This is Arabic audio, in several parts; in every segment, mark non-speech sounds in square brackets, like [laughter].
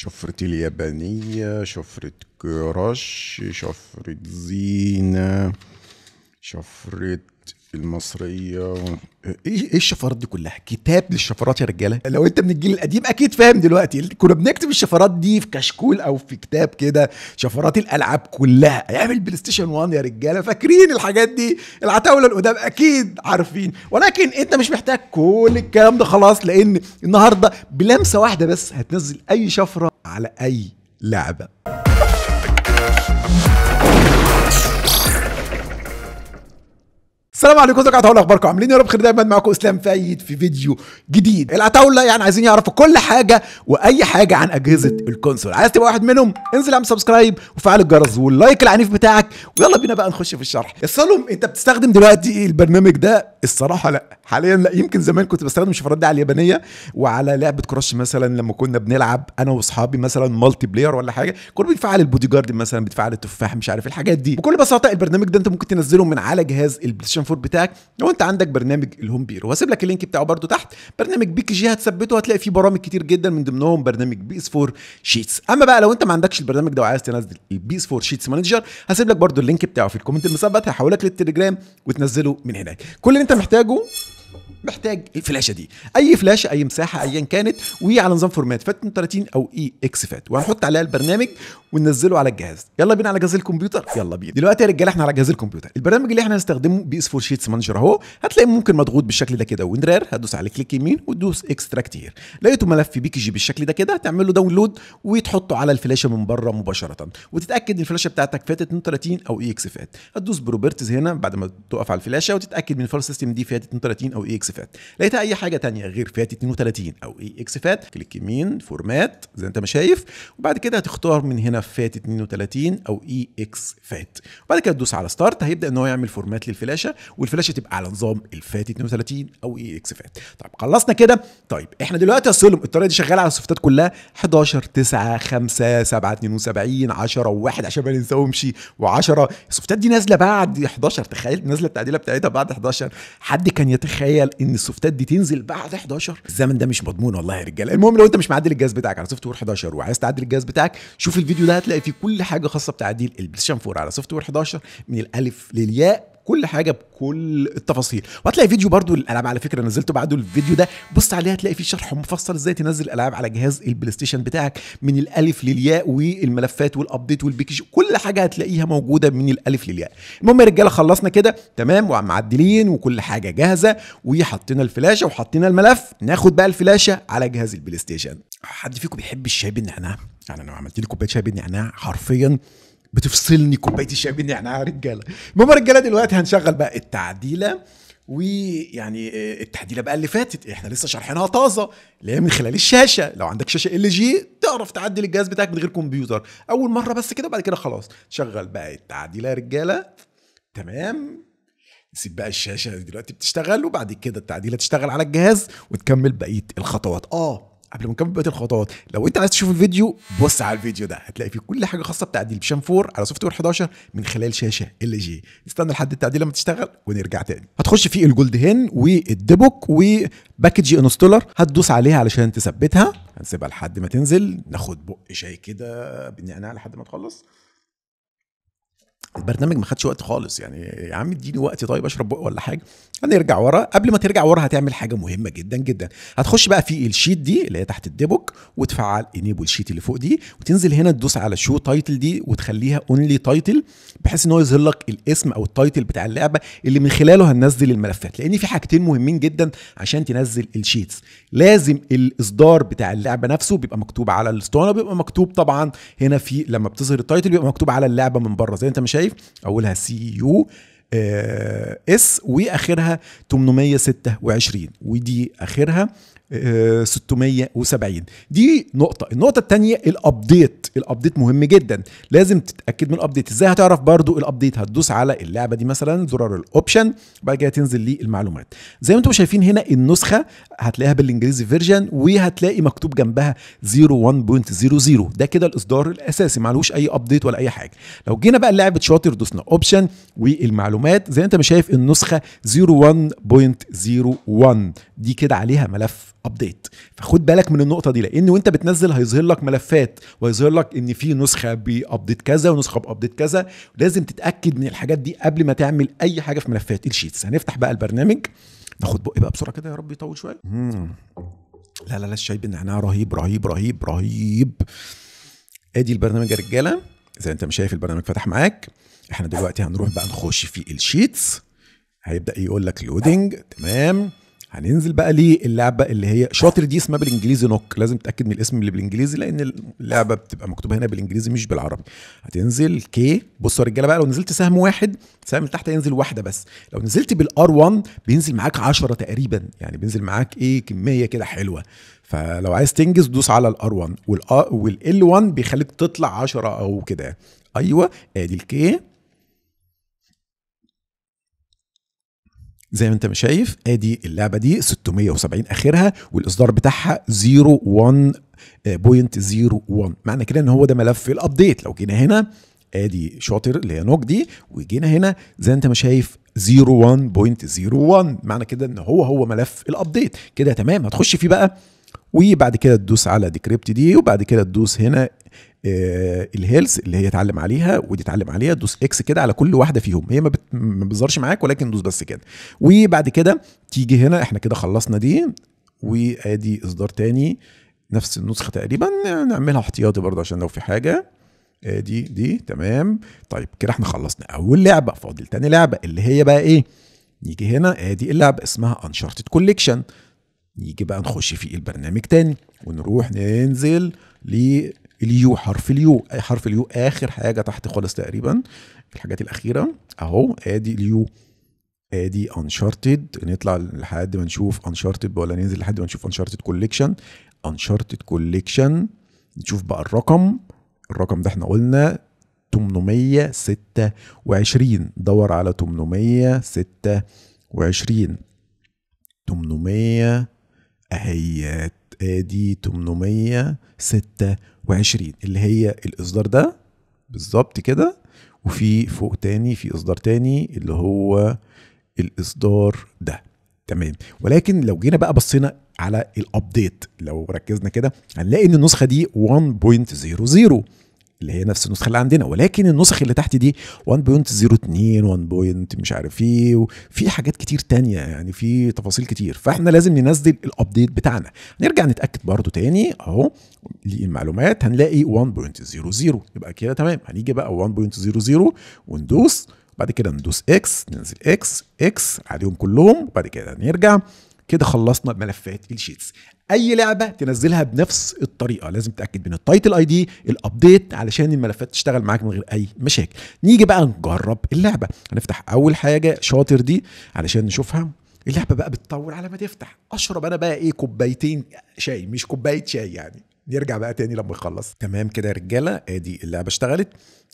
شفرة اليابانية شفرة كراش شفرة زينة شفرة المصرية ايه ايه الشفرات دي كلها؟ كتاب للشفرات يا رجالة لو انت من الجيل القديم اكيد فاهم دلوقتي كنا بنكتب الشفرات دي في كشكول او في كتاب كده شفرات الالعاب كلها ايام البلاي ستيشن 1 يا رجالة فاكرين الحاجات دي العتاولة القدام اكيد عارفين ولكن انت مش محتاج كل الكلام ده خلاص لان النهارده بلمسة واحدة بس هتنزل اي شفرة على اي لعبه السلام عليكم ازيكم عطاوله اخباركم عاملين يا رب خير دايما معاكم اسلام فايد في فيديو جديد العطاوله يعني عايزين يعرفوا كل حاجه واي حاجه عن اجهزه الكونسول عايز تبقى واحد منهم انزل اعمل سبسكرايب وفعل الجرس واللايك العنيف بتاعك ويلا بينا بقى نخش في الشرح يا سلام انت بتستخدم دلوقتي البرنامج ده الصراحه لا حاليا لا يمكن زمان كنت بستخدم شفرات دي على اليابانيه وعلى لعبه كراش مثلا لما كنا بنلعب انا واصحابي مثلا مالتي بلاير ولا حاجه كنا بنفعل البودي جارد مثلا بتفعل التفاح مش عارف إيه الحاجات دي بكل بساطه البرنامج ده انت ممكن تنزله من على جهاز البلاي فور بتاعك لو انت عندك برنامج الهوم بيرو وهسيب لك اللينك بتاعه برده تحت برنامج بيك جي هتثبته هتلاقي فيه برامج كتير جدا من ضمنهم برنامج بيس 4 شيتس اما بقى لو انت ما عندكش البرنامج ده وعايز تنزل البيس 4 شيتس مانجر هسيب لك برده اللينك بتاعه في الكومنت المثبت هحولك للتليجرام وتنزله من هناك كل اللي انت محتاجه محتاج الفلاشه دي اي فلاشه اي مساحه ايا كانت وهي على نظام فورمات فات 32 او اي اكس فات وهنحط عليها البرنامج وننزله على الجهاز يلا بينا على جهاز الكمبيوتر يلا بينا دلوقتي يا رجاله احنا على جهاز الكمبيوتر البرنامج اللي احنا هنستخدمه بي اس 4 شيتس مانجر اهو هتلاقيه ممكن مضغوط بالشكل ده كده وين هتدوس على كليك يمين وتدوس اكستراكت هير لقيته ملف بي كي جي بالشكل ده كده هتعمل له داونلود وتحطه على الفلاشه من بره مباشره وتتاكد ان الفلاشه بتاعتك فات 32 او اي اكس فات هتدوس بروبرتيز هنا بعد ما تقف على الفلاشه وتتاكد من الفايل سيستم دي فات 32 او اي اكس فات لقيتها اي حاجه تانية غير فات 32 او اي اكس فات كليك يمين فورمات زي انت ما شايف وبعد كده هتختار من هنا فات 32 او اي اكس فات وبعد كده تدوس على ستارت هيبدا ان هو يعمل فورمات للفلاشه والفلاشه تبقى على نظام الفات 32 او اي اكس فات طيب خلصنا كده طيب احنا دلوقتي اصل الطريقه دي شغاله على السوفتات كلها 11 9 5 7 72 10 و1 عشان ما ننساهمش و10 السوفتات دي نازله بعد 11 تخيل نازله التعديله بتاعتها بعد 11 حد كان يتخيل الطبيعيه ان السوفتات دي تنزل بعد 11 الزمن ده مش مضمون والله يا رجاله المهم لو انت مش معدل الجهاز بتاعك على سوفت وير 11 وعايز تعدل الجهاز بتاعك شوف الفيديو ده هتلاقي فيه كل حاجه خاصه بتعديل البلاي ستيشن 4 على سوفت وير 11 من الالف للياء كل حاجه بكل التفاصيل وهتلاقي فيديو برضو الالعاب على فكره نزلته بعده الفيديو ده بص عليه هتلاقي فيه شرح مفصل ازاي تنزل العاب على جهاز البلاي ستيشن بتاعك من الالف للياء والملفات والابديت والبيكج كل حاجه هتلاقيها موجوده من الالف للياء المهم يا رجاله خلصنا كده تمام ومعدلين وكل حاجه جاهزه وحطينا الفلاشه وحطينا الملف ناخد بقى الفلاشه على جهاز البلاي ستيشن حد فيكم بيحب الشاي بالنعناع يعني انا لو عملت لي كوبايه شاي بالنعناع حرفيا بتفصلني كوبايه الشاي بيني احنا يعني رجاله المهم رجاله دلوقتي هنشغل بقى التعديله ويعني آه، التعديله بقى اللي فاتت احنا لسه شارحينها طازه اللي هي من خلال الشاشه لو عندك شاشه ال جي تعرف تعدل الجهاز بتاعك من غير كمبيوتر اول مره بس كده بعد كده خلاص شغل بقى التعديله يا رجاله تمام سيب بقى الشاشه دلوقتي بتشتغل وبعد كده التعديله تشتغل على الجهاز وتكمل بقيه الخطوات اه قبل ما نكمل بقيه الخطوات لو انت عايز تشوف الفيديو بص على الفيديو ده هتلاقي فيه كل حاجه خاصه بتعديل بشام 4 على سوفت وير 11 من خلال شاشه ال جي استنى لحد التعديل لما تشتغل ونرجع تاني هتخش في الجولد هن والديبوك وباكج انستولر هتدوس عليها علشان تثبتها هنسيبها لحد ما تنزل ناخد بق شاي كده بالنعناع لحد ما تخلص البرنامج ما خدش وقت خالص يعني يا عم اديني وقت طيب اشرب بق ولا حاجه هنرجع ورا قبل ما ترجع ورا هتعمل حاجه مهمه جدا جدا هتخش بقى في الشيت دي اللي هي تحت الديبوك وتفعل انيبل شيت اللي فوق دي وتنزل هنا تدوس على شو تايتل دي وتخليها اونلي تايتل بحيث ان هو يظهر لك الاسم او التايتل بتاع اللعبه اللي من خلاله هننزل الملفات لان في حاجتين مهمين جدا عشان تنزل الشيتس لازم الاصدار بتاع اللعبه نفسه بيبقى مكتوب على الاسطوانه بيبقى مكتوب طبعا هنا في لما بتظهر التايتل بيبقى مكتوب على اللعبه من بره زي انت ما شايف اولها سي يو آه، اس واخرها 826 ودي اخرها 670 آه، دي نقطة النقطة الثانية الابديت الابديت مهم جدا لازم تتاكد من الابديت ازاي هتعرف برضو الابديت هتدوس على اللعبه دي مثلا زرار الاوبشن وبعد كده تنزل لي المعلومات زي ما انتم شايفين هنا النسخه هتلاقيها بالانجليزي فيرجن وهتلاقي مكتوب جنبها 01.00 ده كده الاصدار الاساسي معلوش اي ابديت ولا اي حاجه لو جينا بقى لعبه شاطر دوسنا اوبشن والمعلومات زي انت ما شايف النسخه 01.01 دي كده عليها ملف ابديت فخد بالك من النقطه دي لان وانت بتنزل هيظهر لك ملفات وهيظهر لك ان في نسخه بابديت كذا ونسخه بابديت كذا لازم تتاكد من الحاجات دي قبل ما تعمل اي حاجه في ملفات الشيتس هنفتح بقى البرنامج ناخد بقى بسرعه كده يا رب يطول شويه لا لا لا الشاي بالنعناع رهيب رهيب رهيب رهيب ادي البرنامج يا رجاله زي انت مش شايف البرنامج فتح معاك احنا دلوقتي هنروح بقى نخش في الشيتس هيبدا يقول لك لودنج تمام هننزل بقى ليه اللعبه اللي هي شاطر دي اسمها بالانجليزي نوك لازم تتاكد من الاسم اللي بالانجليزي لان اللعبه بتبقى مكتوبه هنا بالانجليزي مش بالعربي هتنزل كي بصوا يا رجاله بقى لو نزلت سهم واحد سهم اللي تحت هينزل واحده بس لو نزلت بالار 1 بينزل معاك 10 تقريبا يعني بينزل معاك ايه كميه كده حلوه فلو عايز تنجز دوس على الار 1 والال 1 بيخليك تطلع 10 او كده ايوه ادي الكي زي ما انت شايف ادي اللعبه دي 670 اخرها والاصدار بتاعها 01.01 آه، معنى كده ان هو ده ملف الابديت لو جينا هنا ادي شاطر اللي هي نوك دي وجينا هنا زي انت ما شايف 01.01 معنى كده ان هو هو ملف الابديت كده تمام هتخش فيه بقى وبعد كده تدوس على ديكريبت دي وبعد كده تدوس هنا آه، الهيلز اللي هي اتعلم عليها ودي اتعلم عليها دوس اكس كده على كل واحده فيهم هي ما بتظهرش معاك ولكن دوس بس كده وبعد كده تيجي هنا احنا كده خلصنا دي وادي اصدار تاني نفس النسخه تقريبا نعملها احتياطي برضه عشان لو في حاجه ادي دي تمام طيب كده احنا خلصنا اول لعبه فاضل تاني لعبه اللي هي بقى ايه نيجي هنا ادي اللعبه اسمها انشارتد كوليكشن نيجي بقى نخش في البرنامج تاني ونروح ننزل ل اليو حرف اليو حرف اليو اخر حاجه تحت خالص تقريبا الحاجات الاخيره اهو ادي اليو ادي انشارتد نطلع لحد ما نشوف انشارتد ولا ننزل لحد ما نشوف انشارتد كوليكشن انشارتد كوليكشن نشوف بقى الرقم الرقم ده احنا قلنا 826 دور على 826 800 اهي ادي 826 وعشرين اللي هي الاصدار ده بالظبط كده وفي فوق تاني في اصدار تاني اللي هو الاصدار ده تمام ولكن لو جينا بقى بصينا على الابديت لو ركزنا كده هنلاقي ان النسخه دي 1.00 اللي هي نفس النسخه اللي عندنا ولكن النسخ اللي تحت دي 1.02 1. مش عارف ايه وفي حاجات كتير تانية يعني في تفاصيل كتير فاحنا لازم ننزل الابديت بتاعنا نرجع نتاكد برضو تاني اهو للمعلومات هنلاقي 1.00 يبقى كده تمام هنيجي بقى 1.00 وندوس بعد كده ندوس اكس ننزل اكس اكس عليهم كلهم وبعد كده نرجع كده خلصنا ملفات الشيتس اي لعبه تنزلها بنفس الطريقه لازم تتاكد من التايتل اي دي الابديت علشان الملفات تشتغل معاك من غير اي مشاكل نيجي بقى نجرب اللعبه هنفتح اول حاجه شاطر دي علشان نشوفها اللعبه بقى بتطول على ما تفتح اشرب انا بقى ايه كوبايتين شاي مش كوبايه شاي يعني نرجع بقى تاني لما يخلص تمام كده يا رجاله ادي اللعبه اشتغلت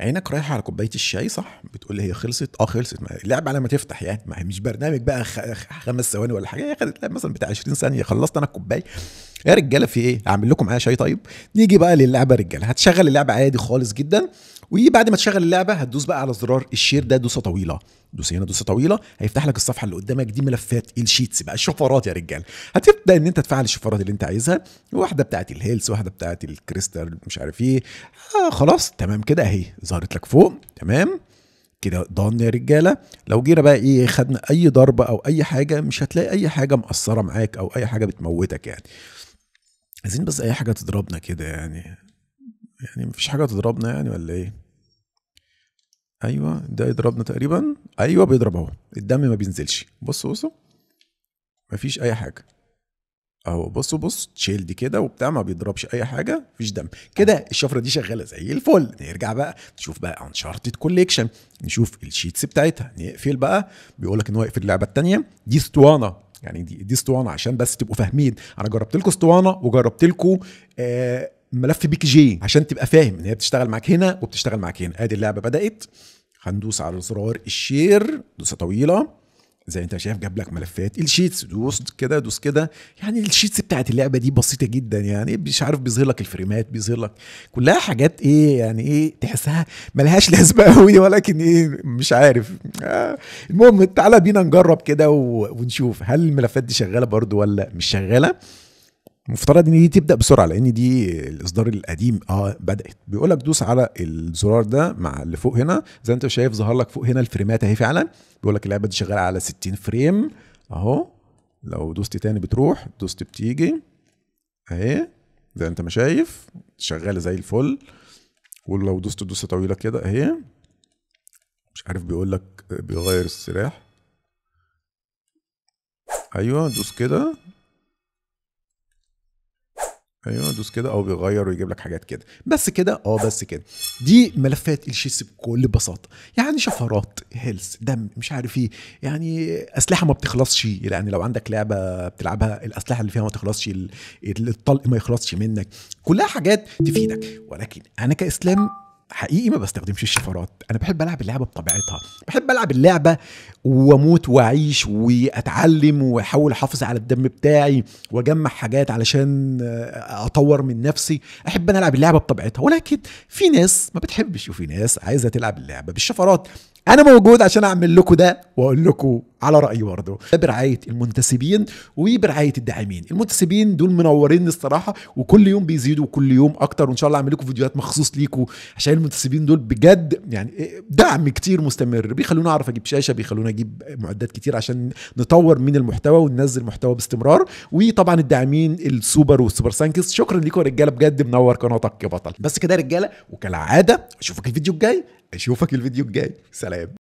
عينك رايحه على كوبايه الشاي صح بتقول لي هي خلصت اه خلصت اللعبه على ما تفتح يعني ما هي مش برنامج بقى خمس ثواني ولا حاجه هي خدت مثلا بتاع 20 ثانيه خلصت انا الكوبايه يا رجاله في ايه اعمل لكم معايا شاي طيب نيجي بقى للعبه رجاله هتشغل اللعبه عادي خالص جدا وبعد ما تشغل اللعبه هتدوس بقى على زرار الشير ده دوسه طويله دوس هنا دوسه طويله هيفتح لك الصفحه اللي قدامك دي ملفات الشيتس بقى الشفرات يا رجال هتبدا ان انت تفعل الشفرات اللي انت عايزها واحده بتاعت الهيلس واحده بتاعت الكريستال مش عارف ايه آه خلاص تمام كده اهي ظهرت لك فوق تمام كده ضن يا رجاله لو جينا بقى ايه خدنا اي ضربه او اي حاجه مش هتلاقي اي حاجه مقصره معاك او اي حاجه بتموتك يعني عايزين بس اي حاجه تضربنا كده يعني يعني مفيش حاجه تضربنا يعني ولا ايه ايوه ده يضربنا تقريبا ايوه بيضرب اهو الدم ما بينزلش بصوا بصوا مفيش اي حاجه اهو بصوا بص تشيلد كده وبتاع ما بيضربش اي حاجه مفيش دم كده الشفره دي شغاله زي الفل نرجع بقى نشوف بقى انشارتد كوليكشن نشوف الشيتس بتاعتها نقفل بقى بيقول لك ان هو يقفل اللعبه الثانيه دي اسطوانه يعني دي دي اسطوانه عشان بس تبقوا فاهمين انا جربت لكم اسطوانه وجربت لكم آه ملف بيك جي عشان تبقى فاهم ان هي بتشتغل معاك هنا وبتشتغل معاك هنا ادي اللعبه بدات هندوس على زرار الشير دوسه طويله زي انت شايف جاب لك ملفات الشيتس دوس كده دوس كده يعني الشيتس بتاعت اللعبه دي بسيطه جدا يعني مش عارف بيظهر لك الفريمات بيظهر لك كلها حاجات ايه يعني ايه تحسها ملهاش [laughs] لازمه قوي ولكن ايه مش عارف آه، المهم تعالى بينا نجرب كده ونشوف هل الملفات دي شغاله برضو ولا مش شغاله مفترض ان دي تبدا بسرعه لان دي الاصدار القديم اه بدات بيقول لك دوس على الزرار ده مع اللي فوق هنا زي انت شايف ظهر لك فوق هنا الفريمات اهي فعلا بيقول لك اللعبه دي شغاله على 60 فريم اهو لو دوست تاني بتروح دوست بتيجي اهي زي انت ما شايف شغاله زي الفل ولو دوست دوسه طويله كده اهي مش عارف بيقول لك بيغير السلاح ايوه دوس كده ايوه دوس كده او بيغير ويجيب لك حاجات كده بس كده اه بس كده دي ملفات الشيس بكل بساطه يعني شفرات هيلث دم مش عارف ايه يعني اسلحه ما بتخلصش يعني لو عندك لعبه بتلعبها الاسلحه اللي فيها ما تخلصش الطلق ما يخلصش منك كلها حاجات تفيدك ولكن انا كاسلام حقيقي ما بستخدمش الشفرات انا بحب العب اللعبه بطبيعتها بحب العب اللعبه واموت واعيش واتعلم واحاول احافظ على الدم بتاعي واجمع حاجات علشان اطور من نفسي احب انا العب اللعبه بطبيعتها ولكن في ناس ما بتحبش وفي ناس عايزه تلعب اللعبه بالشفرات انا موجود عشان اعمل لكم ده واقول لكم على رايي برضه ده برعايه المنتسبين وبرعايه الداعمين المنتسبين دول منورين الصراحه وكل يوم بيزيدوا وكل يوم اكتر وان شاء الله اعمل لكم فيديوهات مخصوص ليكم عشان المنتسبين دول بجد يعني دعم كتير مستمر بيخلونا اعرف اجيب شاشه بيخلونا اجيب معدات كتير عشان نطور من المحتوى وننزل محتوى باستمرار وطبعا الداعمين السوبر والسوبر سانكس شكرا ليكم يا رجاله بجد منور قناتك يا بطل بس كده يا رجاله وكالعاده اشوفك الفيديو الجاي اشوفك الفيديو الجاي سلام